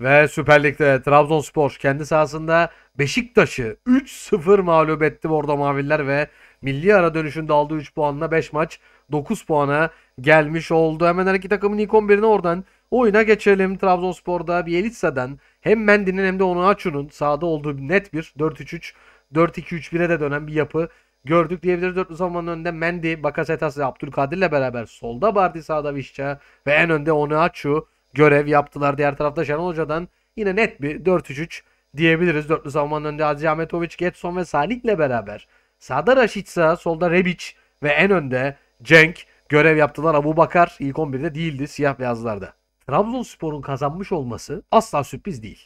Ve Süper Lig'de Trabzonspor kendi sahasında Beşiktaş'ı 3-0 mağlup etti orada Maviller ve milli ara dönüşünde aldığı 3 puanla 5 maç 9 puana gelmiş oldu. Hemen her iki takımın ilk 11'ini oradan oyuna geçelim. Trabzonspor'da Bielitsa'dan hem Mendy'nin hem de onu Açun'un sahada olduğu net bir 4-3-3 4-2-3-1'e de dönen bir yapı gördük diyebiliriz. Dörtlü savunmanın önünde Mendy, Bakasetas ve Abdülkadir'le beraber solda Bardi sağda Vişça ve en önde Onuachu görev yaptılar. Diğer tarafta Şenol Hoca'dan yine net bir 4-3-3 diyebiliriz. Dörtlü savunmanın önünde Aziz Ahmetoviç, Getson ve Salik'le beraber. Sağda Raşitsa, solda Rebic ve en önde Cenk görev yaptılar. Abu Bakar ilk 11'de değildi siyah beyazlarda. Trabzonspor'un kazanmış olması asla sürpriz değil.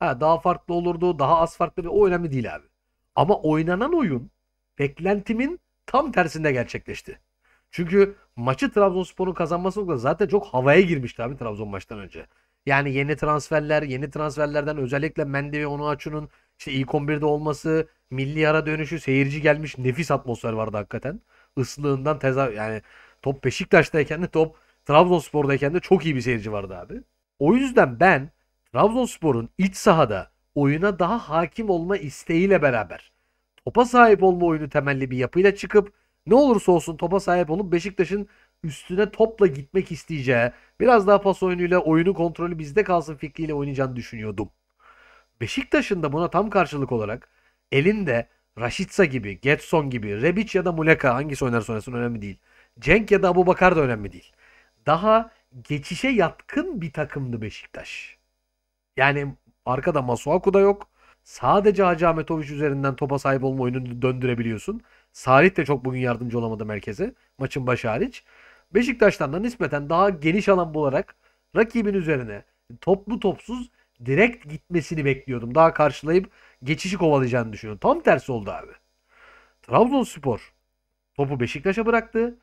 Ha, daha farklı olurdu, daha az farklı o önemli değil abi. Ama oynanan oyun beklentimin tam tersinde gerçekleşti. Çünkü maçı Trabzonspor'un kazanması noktada zaten çok havaya girmişti abi Trabzon maçtan önce. Yani yeni transferler, yeni transferlerden özellikle Mendy ve onu açının işte ilk 11'de olması, milli ara dönüşü, seyirci gelmiş nefis atmosfer vardı hakikaten. Islığından teza yani top Beşiktaş'tayken de top Trabzonspor'dayken de çok iyi bir seyirci vardı abi. O yüzden ben Trabzonspor'un iç sahada oyuna daha hakim olma isteğiyle beraber topa sahip olma oyunu temelli bir yapıyla çıkıp ne olursa olsun topa sahip olup Beşiktaş'ın üstüne topla gitmek isteyeceği, biraz daha pas oyunuyla oyunu kontrolü bizde kalsın fikriyle oynayacağını düşünüyordum. Beşiktaş'ın da buna tam karşılık olarak elinde Raşitsa gibi, Getson gibi, Rebic ya da Muleka hangisi oynarsa oynasın önemli değil. Cenk ya da Abu Bakar da önemli değil. Daha geçişe yatkın bir takımdı Beşiktaş. Yani arkada Masuaku da yok. Sadece Hacı Ahmetoviç üzerinden topa sahip olma oyununu döndürebiliyorsun. Salih de çok bugün yardımcı olamadı merkeze. Maçın başı hariç. Beşiktaş'tan da nispeten daha geniş alan bularak rakibin üzerine toplu topsuz direkt gitmesini bekliyordum. Daha karşılayıp geçişi kovalayacağını düşünüyorum. Tam tersi oldu abi. Trabzonspor topu Beşiktaş'a bıraktı.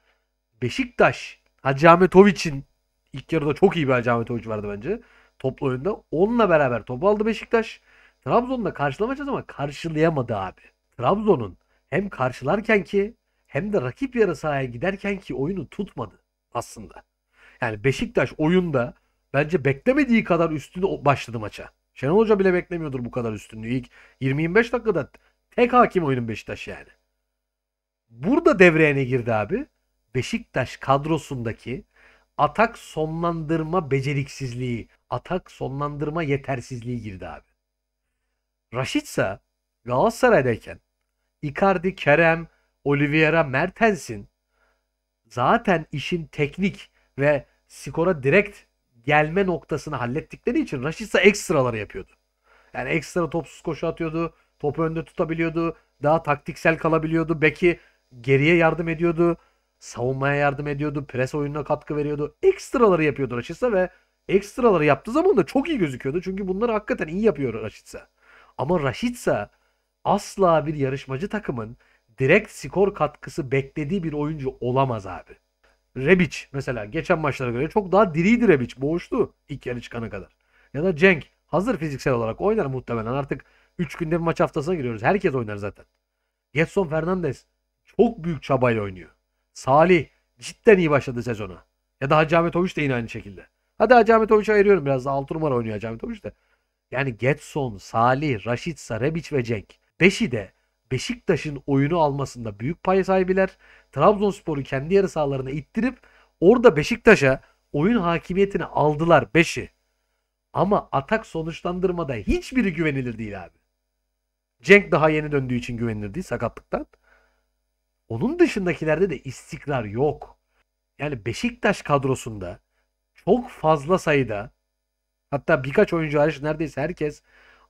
Beşiktaş Hacı Ahmetoviç'in ilk yarıda çok iyi bir Hacı Ahmetoviç vardı bence. Toplu oyunda. Onunla beraber topu aldı Beşiktaş. Trabzon'la karşılamacağız ama karşılayamadı abi. Trabzon'un hem karşılarken ki hem de rakip yarı sahaya giderken ki oyunu tutmadı aslında. Yani Beşiktaş oyunda bence beklemediği kadar üstünü başladı maça. Şenol Hoca bile beklemiyordur bu kadar üstünlüğü. İlk 25 dakikada tek hakim oyunun Beşiktaş yani. Burada devreye ne girdi abi? Beşiktaş kadrosundaki atak sonlandırma beceriksizliği, atak sonlandırma yetersizliği girdi abi. Raşitsa Galatasaray'dayken Icardi, Kerem, Oliveira, Mertens'in zaten işin teknik ve skora direkt gelme noktasını hallettikleri için Rashica ekstraları yapıyordu. Yani ekstra topsuz koşu atıyordu. Topu önde tutabiliyordu. Daha taktiksel kalabiliyordu. Beki geriye yardım ediyordu. Savunmaya yardım ediyordu. Pres oyununa katkı veriyordu. Ekstraları yapıyordu Rashica ve ekstraları yaptığı zaman da çok iyi gözüküyordu. Çünkü bunları hakikaten iyi yapıyor Rashica. Ama Rashica asla bir yarışmacı takımın direkt skor katkısı beklediği bir oyuncu olamaz abi. Rebic mesela geçen maçlara göre çok daha diriydi Rebic. Boğuştu ilk yarı çıkana kadar. Ya da Cenk hazır fiziksel olarak oynar muhtemelen. Artık 3 günde bir maç haftasına giriyoruz. Herkes oynar zaten. Getson Fernandez çok büyük çabayla oynuyor. Salih cidden iyi başladı sezona. Ya da Hacı Ahmetoviç de yine aynı şekilde. Hadi Hacı Ahmetoviç'i ayırıyorum biraz da 6 numara oynuyor Hacı Ahmetoviç de. Yani Getson, Salih, Raşit, Sarebic ve Cenk. 5'i de Beşiktaş'ın oyunu almasında büyük pay sahibiler. Trabzonspor'u kendi yarı sahalarına ittirip orada Beşiktaş'a oyun hakimiyetini aldılar 5'i. Ama atak sonuçlandırmada hiçbiri güvenilir değil abi. Cenk daha yeni döndüğü için güvenilir değil sakatlıktan. Onun dışındakilerde de istikrar yok. Yani Beşiktaş kadrosunda çok fazla sayıda hatta birkaç oyuncu hariç neredeyse herkes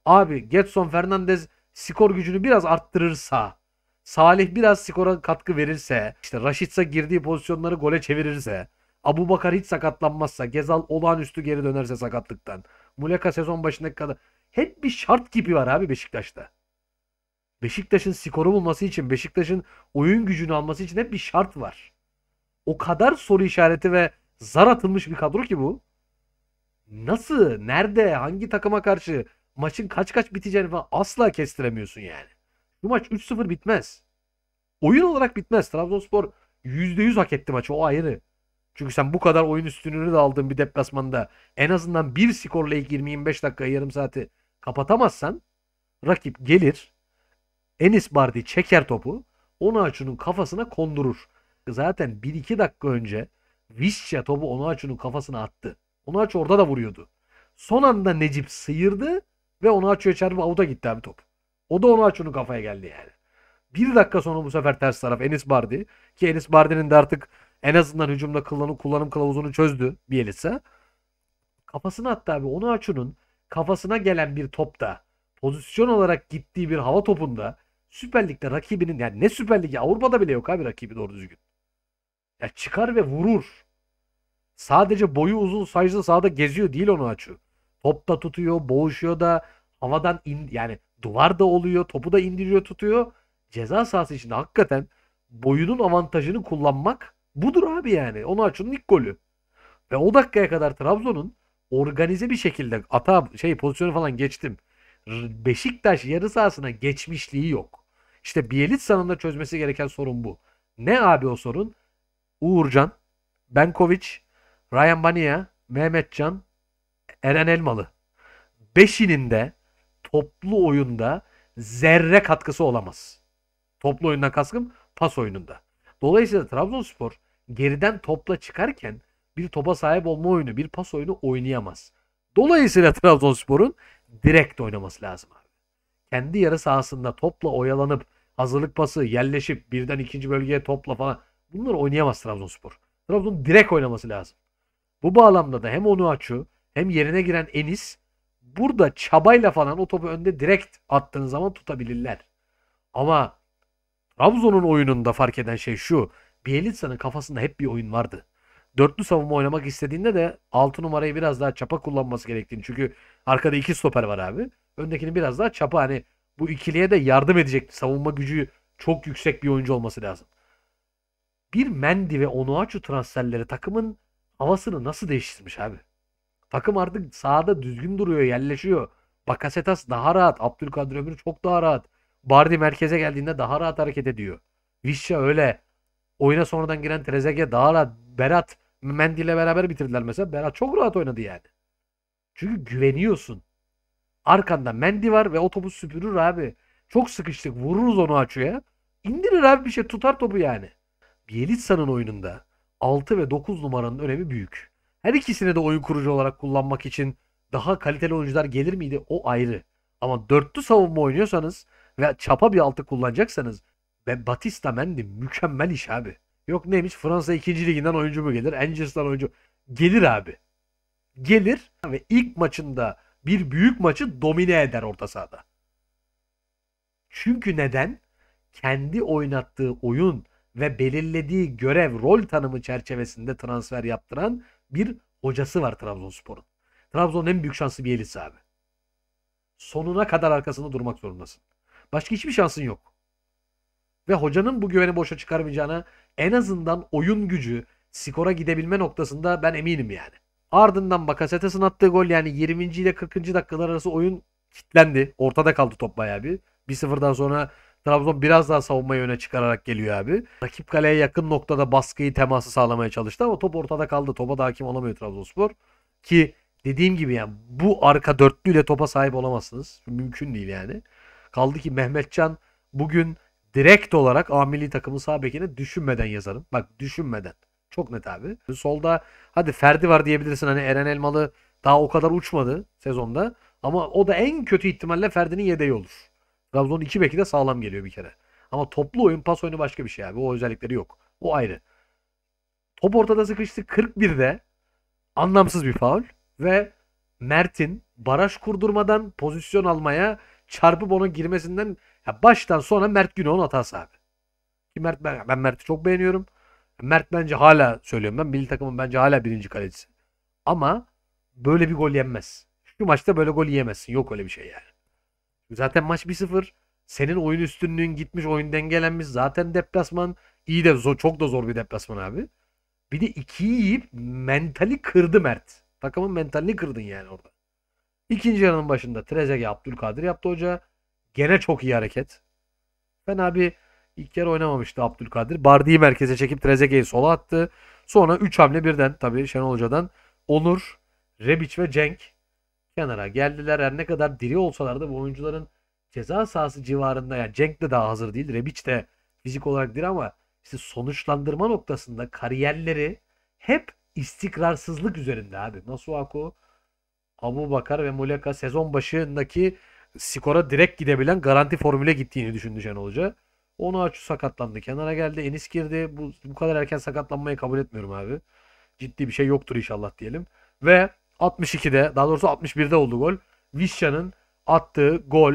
abi Getson Fernandez skor gücünü biraz arttırırsa, Salih biraz skora katkı verirse, işte Raşitsa girdiği pozisyonları gole çevirirse, Abu Bakar hiç sakatlanmazsa, Gezal olağanüstü geri dönerse sakatlıktan, Muleka sezon başındaki kadar hep bir şart gibi var abi Beşiktaş'ta. Beşiktaş'ın skoru bulması için, Beşiktaş'ın oyun gücünü alması için hep bir şart var. O kadar soru işareti ve zar atılmış bir kadro ki bu. Nasıl, nerede, hangi takıma karşı maçın kaç kaç biteceğini falan asla kestiremiyorsun yani. Bu maç 3-0 bitmez. Oyun olarak bitmez. Trabzonspor %100 hak etti maçı o ayrı. Çünkü sen bu kadar oyun üstünlüğünü de aldığın bir deplasmanda en azından bir skorla ilk 20-25 dakikayı yarım saati kapatamazsan rakip gelir Enis Bardi çeker topu Onaçu'nun kafasına kondurur. Zaten 1-2 dakika önce Vişça topu Onaçu'nun kafasına attı. Onaçu orada da vuruyordu. Son anda Necip sıyırdı. Ve onu açıyor çarpı avuta gitti abi top. O da onu açının kafaya geldi yani. Bir dakika sonra bu sefer ters taraf Enis Bardi. Ki Enis Bardi'nin de artık en azından hücumda kullanım, kullanım kılavuzunu çözdü Bielitsa. Kafasına attı abi. Onu açının kafasına gelen bir topta pozisyon olarak gittiği bir hava topunda Süper Lig'de rakibinin yani ne Süper Lig'i Avrupa'da bile yok abi rakibi doğru düzgün. Ya çıkar ve vurur. Sadece boyu uzun sayıcı sahada geziyor değil onu açıyor. Top da tutuyor, boğuşuyor da havadan in yani duvar da oluyor, topu da indiriyor, tutuyor. Ceza sahası içinde hakikaten boyunun avantajını kullanmak budur abi yani. Onu açının ilk golü. Ve o dakikaya kadar Trabzon'un organize bir şekilde ata şey pozisyonu falan geçtim. Beşiktaş yarı sahasına geçmişliği yok. İşte Bielitsa'nın da çözmesi gereken sorun bu. Ne abi o sorun? Uğurcan, Benkoviç, Ryan Bania, Mehmetcan, Eren Elmalı. Beşinin de toplu oyunda zerre katkısı olamaz. Toplu oyundan kaskım pas oyununda. Dolayısıyla Trabzonspor geriden topla çıkarken bir topa sahip olma oyunu, bir pas oyunu oynayamaz. Dolayısıyla Trabzonspor'un direkt oynaması lazım abi. Kendi yarı sahasında topla oyalanıp hazırlık pası, yerleşip birden ikinci bölgeye topla falan bunları oynayamaz Trabzonspor. Trabzon direkt oynaması lazım. Bu bağlamda da hem onu açıyor hem yerine giren Enis burada çabayla falan o topu önde direkt attığın zaman tutabilirler. Ama Trabzon'un oyununda fark eden şey şu. Bielitsa'nın kafasında hep bir oyun vardı. Dörtlü savunma oynamak istediğinde de 6 numarayı biraz daha çapa kullanması gerektiğini. Çünkü arkada iki stoper var abi. Öndekini biraz daha çapa hani bu ikiliye de yardım edecek savunma gücü çok yüksek bir oyuncu olması lazım. Bir Mendy ve Onuachu transferleri takımın havasını nasıl değiştirmiş abi? Takım artık sahada düzgün duruyor, yerleşiyor. Bakasetas daha rahat. Abdülkadir Ömür çok daha rahat. Bardi merkeze geldiğinde daha rahat hareket ediyor. Vişça öyle. Oyuna sonradan giren Trezeguet daha rahat. Berat Mendy ile beraber bitirdiler mesela. Berat çok rahat oynadı yani. Çünkü güveniyorsun. Arkanda Mendy var ve otobüs topu süpürür abi. Çok sıkıştık. Vururuz onu açıya. İndirir abi bir şey tutar topu yani. Bielitsa'nın oyununda 6 ve 9 numaranın önemi büyük. Her ikisini de oyun kurucu olarak kullanmak için daha kaliteli oyuncular gelir miydi? O ayrı. Ama dörtlü savunma oynuyorsanız ve çapa bir altı kullanacaksanız ve Batista Mendy mükemmel iş abi. Yok neymiş Fransa 2. liginden oyuncu mu gelir? Angers'tan oyuncu gelir abi. Gelir ve ilk maçında bir büyük maçı domine eder orta sahada. Çünkü neden? Kendi oynattığı oyun ve belirlediği görev rol tanımı çerçevesinde transfer yaptıran bir hocası var Trabzonspor'un. Trabzon'un en büyük şansı bir Bielitsa abi. Sonuna kadar arkasında durmak zorundasın. Başka hiçbir şansın yok. Ve hocanın bu güveni boşa çıkarmayacağına en azından oyun gücü skora gidebilme noktasında ben eminim yani. Ardından Bakasetas'ın attığı gol yani 20. ile 40. dakikalar arası oyun kitlendi. Ortada kaldı top bayağı bir. 1-0'dan sonra Trabzon biraz daha savunmayı öne çıkararak geliyor abi. Rakip kaleye yakın noktada baskıyı teması sağlamaya çalıştı ama top ortada kaldı. Topa da hakim olamıyor Trabzonspor. Ki dediğim gibi yani bu arka dörtlüyle topa sahip olamazsınız. Mümkün değil yani. Kaldı ki Mehmetcan bugün direkt olarak Amili takımı sağ bekine düşünmeden yazarım. Bak düşünmeden. Çok net abi. Solda hadi Ferdi var diyebilirsin hani Eren Elmalı daha o kadar uçmadı sezonda. Ama o da en kötü ihtimalle Ferdi'nin yedeği olur. Trabzon'un iki beki de sağlam geliyor bir kere. Ama toplu oyun pas oyunu başka bir şey abi. O özellikleri yok. O ayrı. Top ortada sıkıştı 41'de anlamsız bir faul ve Mert'in baraj kurdurmadan pozisyon almaya çarpıp ona girmesinden ya baştan sona Mert Günok'un hatası abi. Ki Mert ben, ben Mert'i çok beğeniyorum. Mert bence hala söylüyorum ben milli takımın bence hala birinci kalecisi. Ama böyle bir gol yenmez. Şu maçta böyle gol yiyemezsin. Yok öyle bir şey yani. Zaten maç 1-0. Senin oyun üstünlüğün gitmiş, oyun dengelenmiş. Zaten deplasman iyi de zor, çok da zor bir deplasman abi. Bir de 2'yi yiyip mentali kırdı Mert. Takımın mentalini kırdın yani orada. İkinci yarının başında Trezege Abdülkadir yaptı hoca. Gene çok iyi hareket. Ben abi ilk yarı oynamamıştı Abdülkadir. Bardi'yi merkeze çekip Trezegueti sola attı. Sonra 3 hamle birden tabii Şenol Hoca'dan Onur, Rebiç ve Cenk kenara geldiler. Her ne kadar diri olsalar da bu oyuncuların ceza sahası civarında yani Cenk de daha hazır değil. Rebic de fizik olarak değil ama işte sonuçlandırma noktasında kariyerleri hep istikrarsızlık üzerinde abi. Nasuaku, Abu Bakar ve Muleka sezon başındaki skora direkt gidebilen garanti formüle gittiğini düşündü Şenol Hoca. Onu açı sakatlandı. Kenara geldi. Enis girdi. Bu, bu kadar erken sakatlanmayı kabul etmiyorum abi. Ciddi bir şey yoktur inşallah diyelim. Ve 62'de daha doğrusu 61'de oldu gol. Vişya'nın attığı gol.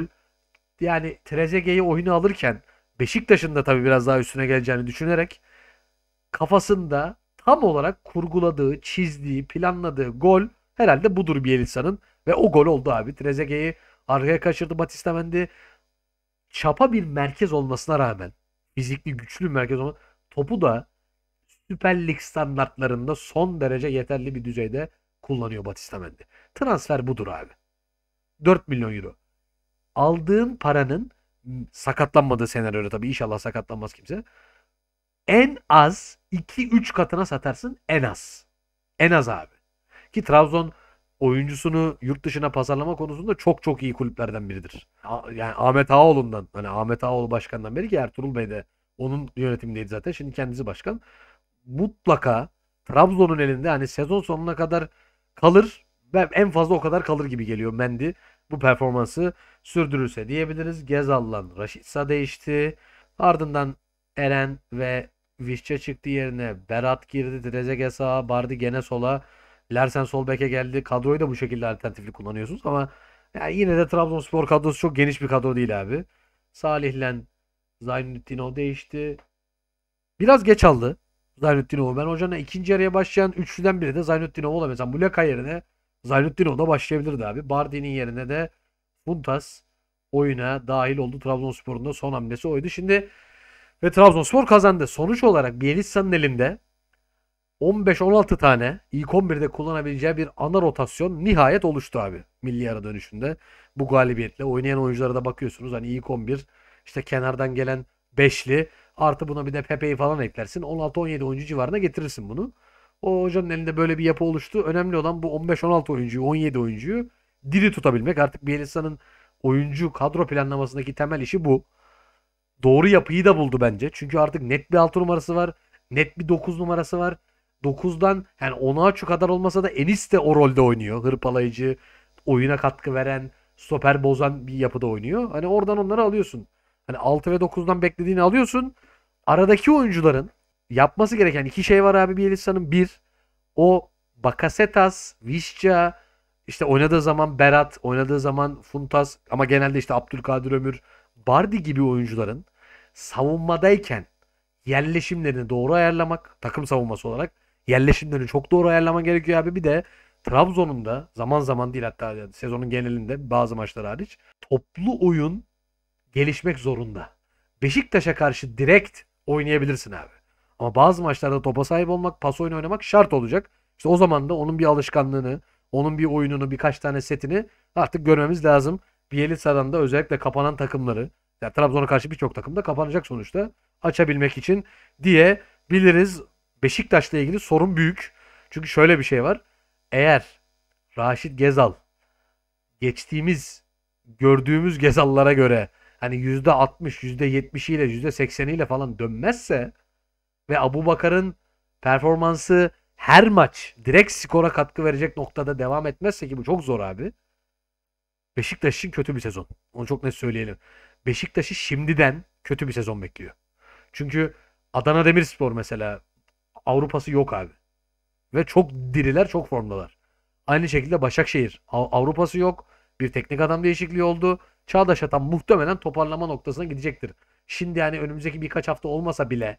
Yani Trezeguet'i oyunu alırken Beşiktaş'ın da tabii biraz daha üstüne geleceğini düşünerek kafasında tam olarak kurguladığı, çizdiği, planladığı gol herhalde budur Bielitsa'nın ve o gol oldu abi. Trezeguet'i arkaya kaçırdı Batista Mendy. Çapa bir merkez olmasına rağmen fizikli güçlü bir merkez olmasına topu da Süper Lig standartlarında son derece yeterli bir düzeyde kullanıyor Batista Mendy. Transfer budur abi. 4 milyon euro. Aldığın paranın sakatlanmadığı senaryoda tabii inşallah sakatlanmaz kimse. En az 2-3 katına satarsın en az. En az abi. Ki Trabzon oyuncusunu yurt dışına pazarlama konusunda çok çok iyi kulüplerden biridir. Yani Ahmet Ağaoğlu'ndan hani Ahmet Ağaoğlu başkandan beri ki Ertuğrul Bey de onun yönetimindeydi zaten. Şimdi kendisi başkan. Mutlaka Trabzon'un elinde hani sezon sonuna kadar kalır. Ben en fazla o kadar kalır gibi geliyor Mendy. Bu performansı sürdürürse diyebiliriz. Gezal'la Raşitsa değişti. Ardından Eren ve Vişçe çıktı yerine. Berat girdi. Trezeguet sağa. Bardi gene sola. Lersen sol beke geldi. Kadroyu da bu şekilde alternatifli kullanıyorsunuz ama yani yine de Trabzonspor kadrosu çok geniş bir kadro değil abi. Salih'le Zainuddin değişti. Biraz geç aldı. Zaynettinov'u. Ben hocana ikinci yarıya başlayan üçlüden biri de Zaynettinov olabilir. Mesela Muleka yerine Zaynettinov da başlayabilirdi abi. Bardi'nin yerine de Buntas oyuna dahil oldu. Trabzonspor'un da son hamlesi oydu. Şimdi ve Trabzonspor kazandı. Sonuç olarak Bielitsa'nın elinde 15-16 tane ilk 11'de kullanabileceği bir ana rotasyon nihayet oluştu abi milli ara dönüşünde. Bu galibiyetle oynayan oyunculara da bakıyorsunuz hani ilk 11 işte kenardan gelen beşli Artı buna bir de Pepe'yi falan eklersin. 16-17 oyuncu civarına getirirsin bunu. O hocanın elinde böyle bir yapı oluştu. Önemli olan bu 15-16 oyuncuyu, 17 oyuncuyu diri tutabilmek. Artık Bielitsa'nın oyuncu kadro planlamasındaki temel işi bu. Doğru yapıyı da buldu bence. Çünkü artık net bir 6 numarası var. Net bir 9 numarası var. 9'dan yani 10'a şu kadar olmasa da Enis de o rolde oynuyor. Hırpalayıcı, oyuna katkı veren, stoper bozan bir yapıda oynuyor. Hani oradan onları alıyorsun. Hani 6 ve 9'dan beklediğini alıyorsun. Aradaki oyuncuların yapması gereken iki şey var abi Bielitsa'nın. Bir, o Bakasetas, Vişça, işte oynadığı zaman Berat, oynadığı zaman Funtas ama genelde işte Abdülkadir Ömür, Bardi gibi oyuncuların savunmadayken yerleşimlerini doğru ayarlamak, takım savunması olarak yerleşimlerini çok doğru ayarlaman gerekiyor abi. Bir de Trabzon'un da zaman zaman değil hatta sezonun genelinde bazı maçlar hariç toplu oyun gelişmek zorunda. Beşiktaş'a karşı direkt oynayabilirsin abi. Ama bazı maçlarda topa sahip olmak, pas oyunu oynamak şart olacak. İşte o zaman da onun bir alışkanlığını, onun bir oyununu, birkaç tane setini artık görmemiz lazım. Bielitsa'dan da özellikle kapanan takımları, yani Trabzon'a karşı birçok takım da kapanacak sonuçta açabilmek için diye biliriz. Beşiktaş'la ilgili sorun büyük. Çünkü şöyle bir şey var. Eğer Raşit Gezal geçtiğimiz gördüğümüz Gezal'lara göre hani %60, %70'iyle, %80'iyle falan dönmezse ve Abu Bakar'ın performansı her maç direkt skora katkı verecek noktada devam etmezse ki bu çok zor abi. Beşiktaş'ın kötü bir sezon. Onu çok net söyleyelim. Beşiktaş'ı şimdiden kötü bir sezon bekliyor. Çünkü Adana Demirspor mesela Avrupa'sı yok abi. Ve çok diriler, çok formdalar. Aynı şekilde Başakşehir. Avrupa'sı yok. Bir teknik adam değişikliği oldu. Çağdaş Atan muhtemelen toparlama noktasına gidecektir. Şimdi yani önümüzdeki birkaç hafta olmasa bile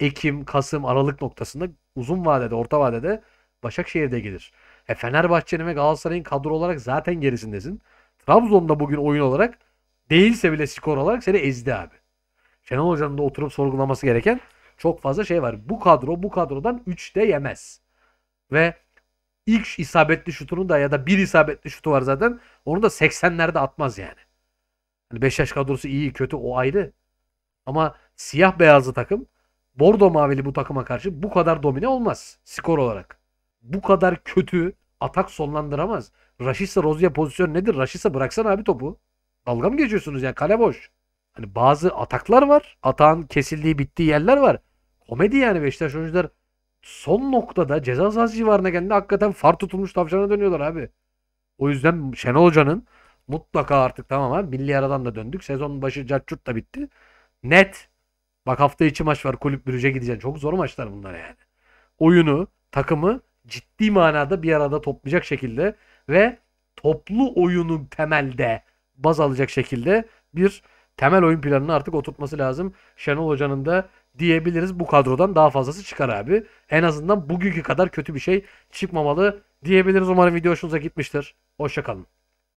Ekim, Kasım, Aralık noktasında uzun vadede, orta vadede Başakşehir'de gelir. E Fenerbahçe'nin ve Galatasaray'ın kadro olarak zaten gerisindesin. Trabzon'da bugün oyun olarak değilse bile skor olarak seni ezdi abi. Şenol Hoca'nın da oturup sorgulaması gereken çok fazla şey var. Bu kadro bu kadrodan 3 de yemez. Ve ilk isabetli şutunu da ya da bir isabetli şutu var zaten. Onu da 80'lerde atmaz yani. Hani yaş kadrosu iyi kötü o ayrı. Ama siyah beyazlı takım bordo mavili bu takıma karşı bu kadar domine olmaz skor olarak. Bu kadar kötü atak sonlandıramaz. Raşisa Rozier pozisyon nedir? Raşisa bıraksan abi topu. Dalga mı geçiyorsunuz yani kale boş. Hani bazı ataklar var. Atağın kesildiği bittiği yerler var. Komedi yani Beşiktaş oyuncular son noktada ceza sahası civarına geldiğinde hakikaten far tutulmuş tavşana dönüyorlar abi. O yüzden Şenol Hoca'nın Mutlaka artık tamamen milli aradan da döndük. Sezon başı Cacurt da bitti. Net. Bak hafta içi maç var. Kulüp Brüj'e gideceksin. Çok zor maçlar bunlar yani. Oyunu, takımı ciddi manada bir arada toplayacak şekilde ve toplu oyunun temelde baz alacak şekilde bir temel oyun planını artık oturtması lazım. Şenol Hoca'nın da diyebiliriz bu kadrodan daha fazlası çıkar abi. En azından bugünkü kadar kötü bir şey çıkmamalı diyebiliriz. Umarım video hoşunuza gitmiştir. Hoşçakalın.